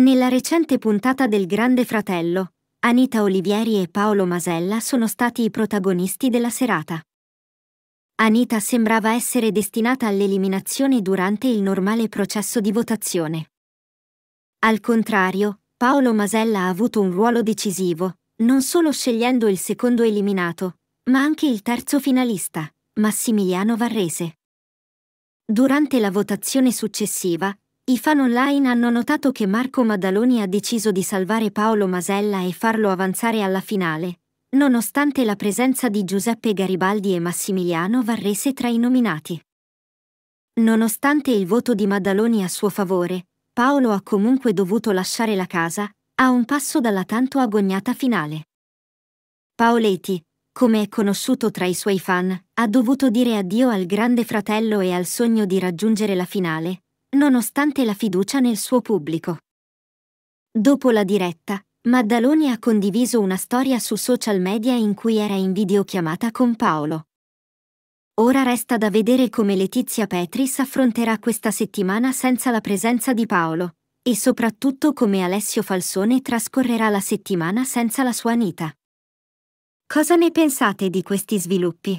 Nella recente puntata del Grande Fratello, Anita Olivieri e Paolo Masella sono stati i protagonisti della serata. Anita sembrava essere destinata all'eliminazione durante il normale processo di votazione. Al contrario, Paolo Masella ha avuto un ruolo decisivo, non solo scegliendo il secondo eliminato, ma anche il terzo finalista, Massimiliano Varrese. Durante la votazione successiva, i fan online hanno notato che Marco Maddaloni ha deciso di salvare Paolo Masella e farlo avanzare alla finale, nonostante la presenza di Giuseppe Garibaldi e Massimiliano Varrese tra i nominati. Nonostante il voto di Maddaloni a suo favore, Paolo ha comunque dovuto lasciare la casa, a un passo dalla tanto agognata finale. Paoletti, come è conosciuto tra i suoi fan, ha dovuto dire addio al grande fratello e al sogno di raggiungere la finale, nonostante la fiducia nel suo pubblico. Dopo la diretta, Maddaloni ha condiviso una storia su social media in cui era in videochiamata con Paolo. Ora resta da vedere come Letizia Petris affronterà questa settimana senza la presenza di Paolo, e soprattutto come Alessio Falsone trascorrerà la settimana senza la sua Anita. Cosa ne pensate di questi sviluppi?